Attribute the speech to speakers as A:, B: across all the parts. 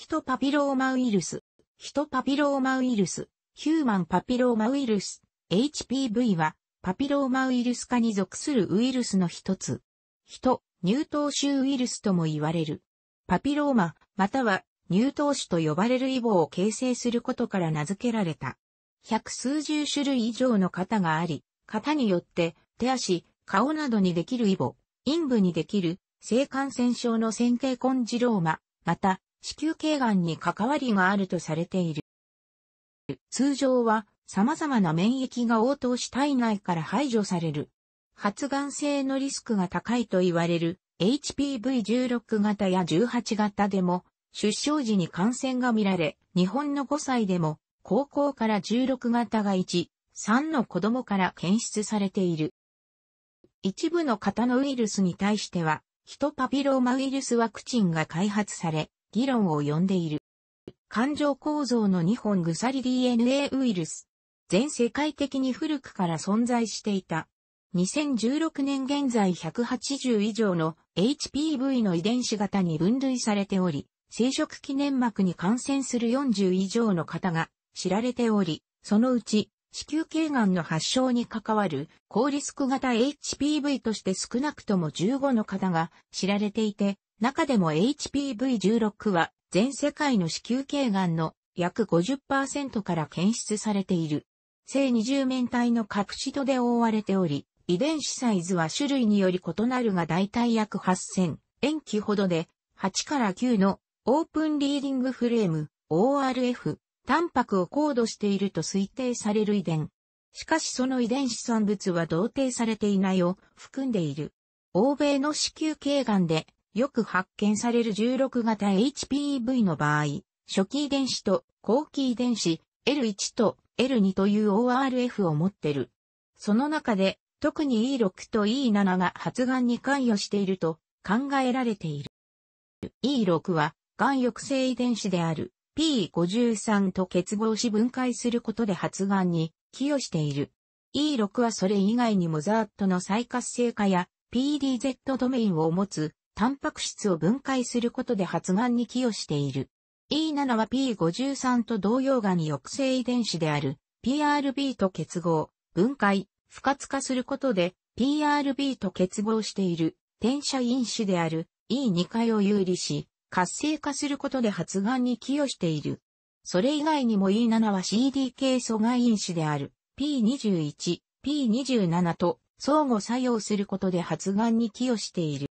A: ヒトパピローマウイルス、ヒトパピローマウイルス、ヒューマンパピローマウイルス、HPV は、パピローマウイルス化に属するウイルスの一つ。ヒト、乳頭臭ウイルスとも言われる。パピローマ、または乳頭臭と呼ばれるイボを形成することから名付けられた。百数十種類以上の型があり、型によって手足、顔などにできるイボ、陰部にできる性感染症の線形コンジローマ、また子宮頸がんに関わりがあるとされている。通常は様々な免疫が応答し体内から排除される。発がん性のリスクが高いと言われる HPV16 型や18型でも出生時に感染が見られ、日本の5歳でも高校から16型が1、3の子供から検出されている。一部の型のウイルスに対しては、ヒトパピローマウイルスワクチンが開発され、議論を呼んでいる。感情構造の2本鎖 DNA ウイルス。全世界的に古くから存在していた。2016年現在180以上の HPV の遺伝子型に分類されており、生殖期粘膜に感染する40以上の方が知られており、そのうち子宮頸がんの発症に関わる高リスク型 HPV として少なくとも15の方が知られていて、中でも HPV16 は全世界の子宮頸がんの約50%から検出されている。正二重面体のプ質トで覆われており、遺伝子サイズは種類により異なるが大体約8000塩基ほどで、8から9のオープンリーディングフレーム ORF タンパクを高度していると推定される遺伝。しかしその遺伝子産物は同定されていないを含んでいる。欧米の子宮頸がんでよく発見される16型 HPV の場合、初期遺伝子と後期遺伝子 L1 と L2 という ORF を持ってる。その中で特に E6 と E7 が発がんに関与していると考えられている。E6 は、がん抑制遺伝子である P53 と結合し分解することで発がんに寄与している。E6 はそれ以外にもザーットの再活性化や PDZ ドメインを持つタンパク質を分解することで発がんに寄与している。E7 は P53 と同様がに抑制遺伝子である PRB と結合、分解、不活化することで PRB と結合している転写因子である E2 回を有利し、活性化することで発がんに寄与している。それ以外にも E7 は CDK 阻害因子である P21、P27 と相互作用することで発がんに寄与している。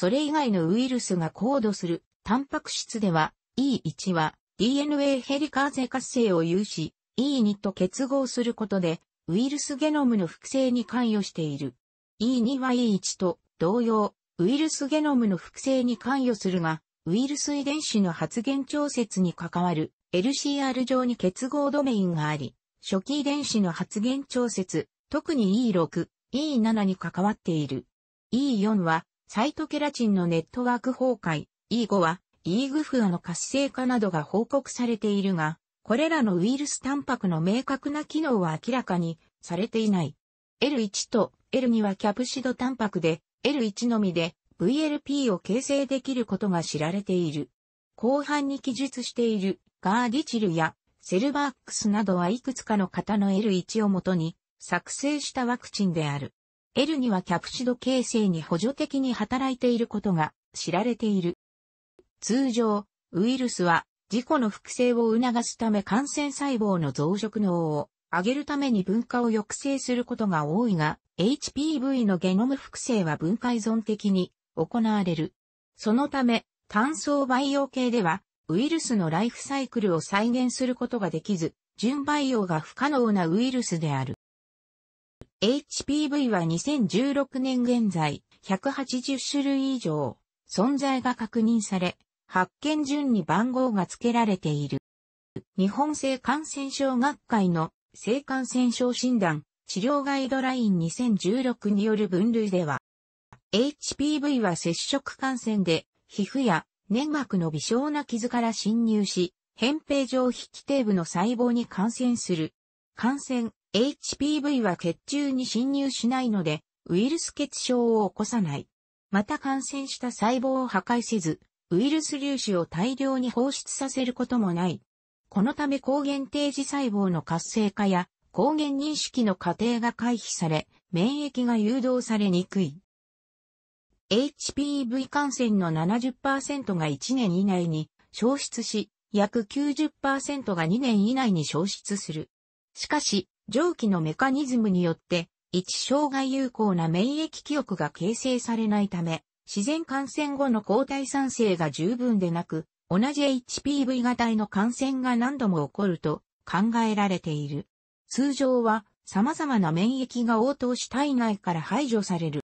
A: それ以外のウイルスが高度するタンパク質では E1 は DNA ヘリカーゼ活性を有し E2 と結合することでウイルスゲノムの複製に関与している。E2 は E1 と同様ウイルスゲノムの複製に関与するがウイルス遺伝子の発現調節に関わる LCR 上に結合ドメインがあり、初期遺伝子の発現調節、特に E6、E7 に関わっている。E4 はサイトケラチンのネットワーク崩壊、E5 は、イーグフアの活性化などが報告されているが、これらのウイルスタンパクの明確な機能は明らかにされていない。L1 と L2 はキャプシドタンパクで、L1 のみで VLP を形成できることが知られている。後半に記述しているガーディチルやセルバックスなどはいくつかの方の L1 をもとに作成したワクチンである。L にはキャプシド形成に補助的に働いていることが知られている。通常、ウイルスは自己の複製を促すため感染細胞の増殖能を上げるために分化を抑制することが多いが、HPV のゲノム複製は分解依存的に行われる。そのため、単層培養系では、ウイルスのライフサイクルを再現することができず、純培養が不可能なウイルスである。HPV は2016年現在、180種類以上、存在が確認され、発見順に番号が付けられている。日本性感染症学会の性感染症診断治療ガイドライン2016による分類では、HPV は接触感染で、皮膚や粘膜の微小な傷から侵入し、扁平上皮基底部の細胞に感染する。感染、HPV は血中に侵入しないので、ウイルス血症を起こさない。また感染した細胞を破壊せず、ウイルス粒子を大量に放出させることもない。このため抗原定時細胞の活性化や抗原認識の過程が回避され、免疫が誘導されにくい。HPV 感染の70%が1年以内に消失し、約90%が2年以内に消失する。しかし、蒸気のメカニズムによって、一生害有効な免疫記憶が形成されないため、自然感染後の抗体産生が十分でなく、同じ HPV 型の感染が何度も起こると考えられている。通常は様々な免疫が応答し体内から排除される。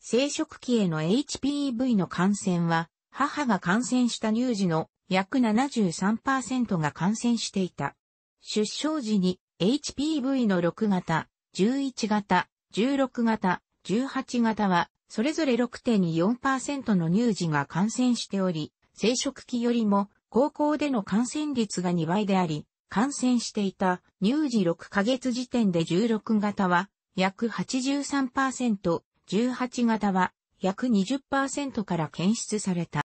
A: 生殖期への HPV の感染は、母が感染した乳児の約73%が感染していた。出生時に HPV の6型、11型、16型、18型は、それぞれ6.24%の乳児が感染しており、生殖期よりも高校での感染率が2倍であり、感染していた乳児6ヶ月時点で16型は約83%、18型は約20%から検出された。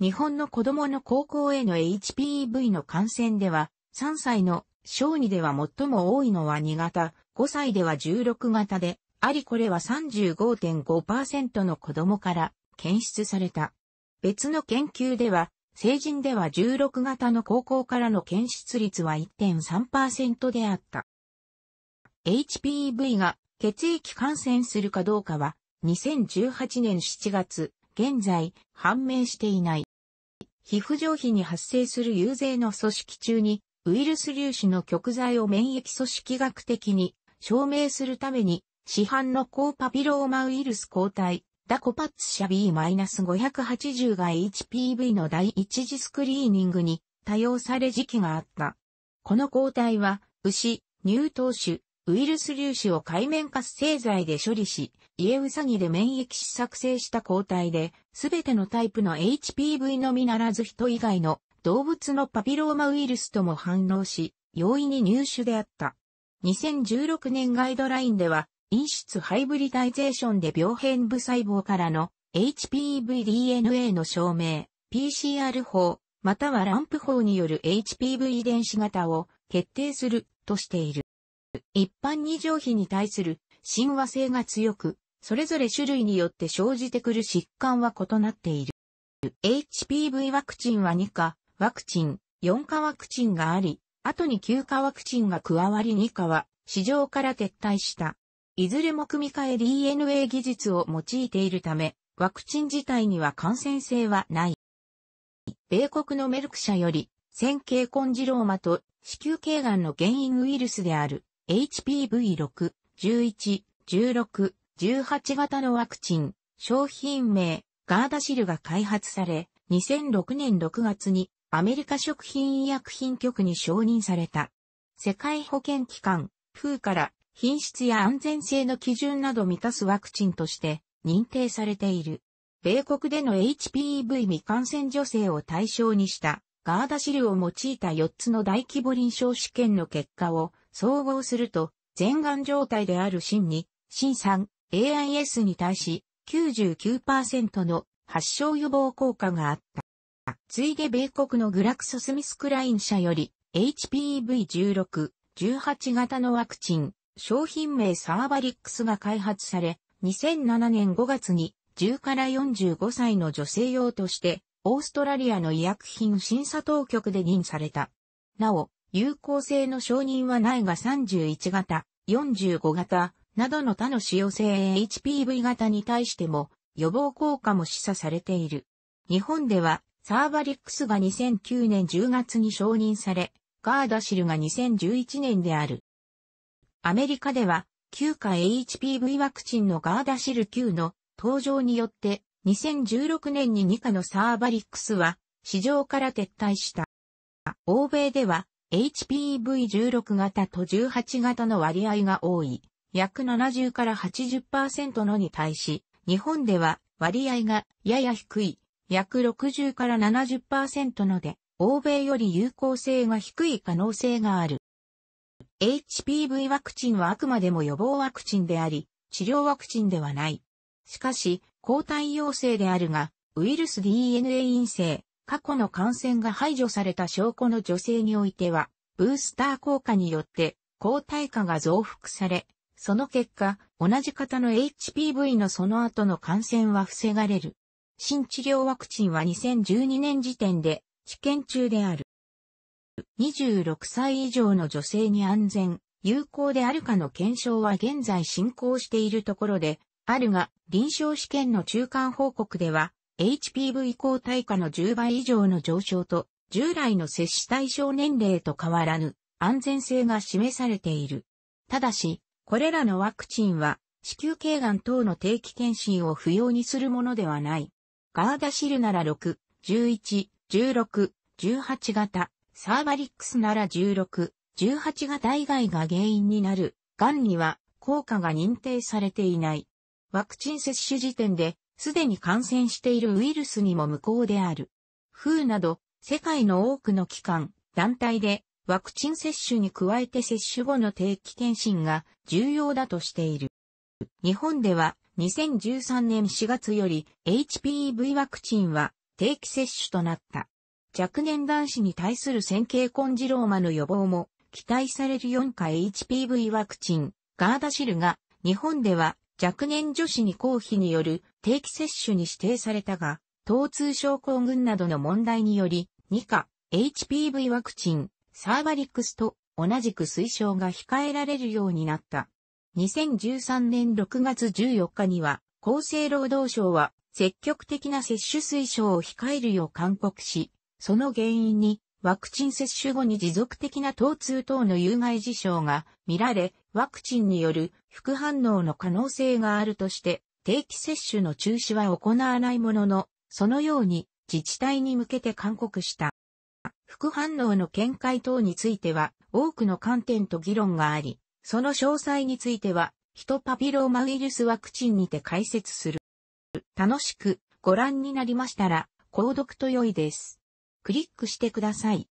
A: 日本の子供の高校への HPV の感染では、3歳の小児では最も多いのは2型、5歳では16型で、ありこれは35.5%の子供から検出された。別の研究では、成人では16型の高校からの検出率は1.3%であった。HPV が血液感染するかどうかは、2018年7月、現在、判明していない。皮膚上皮に発生する有税の組織中にウイルス粒子の極材を免疫組織学的に証明するために、市販の高パピローマウイルス抗体、ダコパッツ社 B-580 が HPV の第一次スクリーニングに多用され時期があった。この抗体は、牛、乳頭種、ウイルス粒子を海面活性剤で処理し、家ウサギで免疫し作成した抗体で、すべてのタイプの HPV のみならず人以外の動物のパピローマウイルスとも反応し、容易に入手であった。2016年ガイドラインでは、陰出ハイブリダイゼーションで病変部細胞からの HPVDNA の証明、PCR 法、またはランプ法による HPV 遺伝子型を決定するとしている。一般二乗比に対する親和性が強く、それぞれ種類によって生じてくる疾患は異なっている。HPV ワクチンは2価、ワクチン、4価ワクチンがあり、後に9価ワクチンが加わり2価は市場から撤退した。いずれも組み換え DNA 技術を用いているため、ワクチン自体には感染性はない。米国のメルク社より、線形コンジローマと子宮頸がんの原因ウイルスである HPV6、11、16、18型のワクチン、商品名、ガーダシルが開発され、2006年6月にアメリカ食品医薬品局に承認された。世界保健機関、フーから品質や安全性の基準など満たすワクチンとして認定されている。米国での HPV 未感染女性を対象にしたガーダシルを用いた4つの大規模臨床試験の結果を総合すると、全癌状態である新2、新3、AIS に対し99%の発症予防効果があった。ついで米国のグラクソスミスクライン社より HPV16、18型のワクチン、商品名サーバリックスが開発され、2007年5月に10から45歳の女性用として、オーストラリアの医薬品審査当局で認された。なお、有効性の承認はないが31型、45型、などの他の使用性 HPV 型に対しても予防効果も示唆されている。日本ではサーバリックスが2009年10月に承認され、ガーダシルが2011年である。アメリカでは、旧化 HPV ワクチンのガーダシル9の登場によって、2016年に2価のサーバリックスは、市場から撤退した。欧米では、HPV16 型と18型の割合が多い、約70から80%のに対し、日本では割合がやや低い約60から70%ので、欧米より有効性が低い可能性がある。HPV ワクチンはあくまでも予防ワクチンであり、治療ワクチンではない。しかし、抗体陽性であるが、ウイルス DNA 陰性、過去の感染が排除された証拠の女性においては、ブースター効果によって抗体価が増幅され、その結果、同じ型の HPV のその後の感染は防がれる。新治療ワクチンは2012年時点で治験中である。26歳以上の女性に安全、有効であるかの検証は現在進行しているところで、あるが、臨床試験の中間報告では、HPV 抗体価の10倍以上の上昇と、従来の接種対象年齢と変わらぬ安全性が示されている。ただし、これらのワクチンは、子宮頸がん等の定期検診を不要にするものではない。ガーダシルなら6、11、16、18型、サーバリックスなら16、18型以外が原因になる、ンには効果が認定されていない。ワクチン接種時点で、すでに感染しているウイルスにも無効である。風など、世界の多くの機関、団体で、ワクチン接種に加えて接種後の定期検診が重要だとしている。日本では、2013年4月より HPV ワクチンは定期接種となった。若年男子に対する線形コンジローマの予防も期待される4価 HPV ワクチン、ガーダシルが日本では若年女子に公費による定期接種に指定されたが、疼痛症候群などの問題により2価 HPV ワクチン、サーバリックスと同じく推奨が控えられるようになった。2013年6月14日には、厚生労働省は、積極的な接種推奨を控えるよう勧告し、その原因に、ワクチン接種後に持続的な疼痛等の有害事象が見られ、ワクチンによる副反応の可能性があるとして、定期接種の中止は行わないものの、そのように自治体に向けて勧告した。副反応の見解等については、多くの観点と議論があり、その詳細については、ヒトパピローマウイルスワクチンにて解説する。楽しくご覧になりましたら、購読と良いです。クリックしてください。